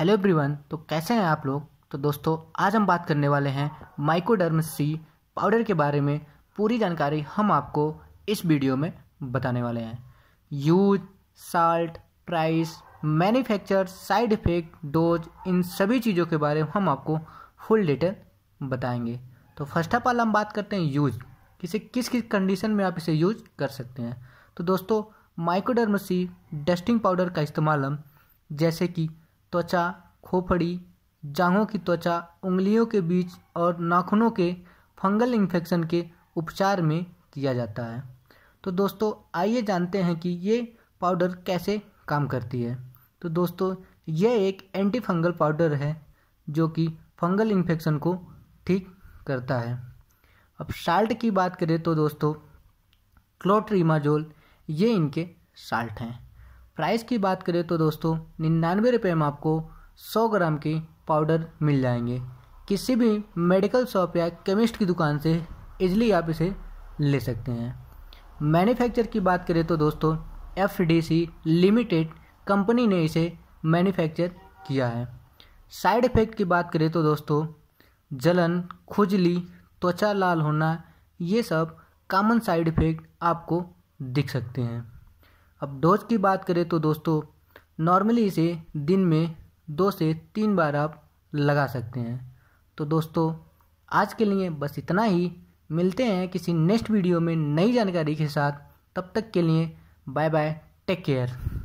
hello everyone तो कैसे हैं आप लोग तो दोस्तों आज हम बात करने वाले हैं माइकोडर्म सी पाउडर के बारे में पूरी जानकारी हम आपको इस वीडियो में बताने वाले हैं use salt price manufacture side effect dose इन सभी चीज़ों के बारे में हम आपको फुल डिटेल बताएंगे तो फर्स्ट ऑफ ऑल हम बात करते हैं यूज किसे किस किस कंडीशन में आप इसे यूज कर सकते हैं तो दोस्तों माइकोडर्मसी डस्टिंग पाउडर का इस्तेमाल हम जैसे कि त्वचा खोपड़ी जांघों की त्वचा उंगलियों के बीच और नाखूनों के फंगल इन्फेक्शन के उपचार में किया जाता है तो दोस्तों आइए जानते हैं कि ये पाउडर कैसे काम करती है तो दोस्तों यह एक एंटी फंगल पाउडर है जो कि फंगल इन्फेक्शन को ठीक करता है अब साल्ट की बात करें तो दोस्तों क्लोट्रीमाजोल ये इनके साल्ट हैं प्राइस की बात करें तो दोस्तों निन्यानवे रुपये में आपको 100 ग्राम के पाउडर मिल जाएंगे किसी भी मेडिकल शॉप या केमिस्ट की दुकान से इजली आप इसे ले सकते हैं मैन्युफैक्चर की बात करें तो दोस्तों एफ लिमिटेड कंपनी ने इसे मैन्युफैक्चर किया है साइड इफ़ेक्ट की बात करें तो दोस्तों जलन खुजली त्वचा लाल होना ये सब कॉमन साइड इफ़ेक्ट आपको दिख सकते हैं अब डोज की बात करें तो दोस्तों नॉर्मली इसे दिन में दो से तीन बार आप लगा सकते हैं तो दोस्तों आज के लिए बस इतना ही मिलते हैं किसी नेक्स्ट वीडियो में नई जानकारी के साथ तब तक के लिए बाय बाय टेक केयर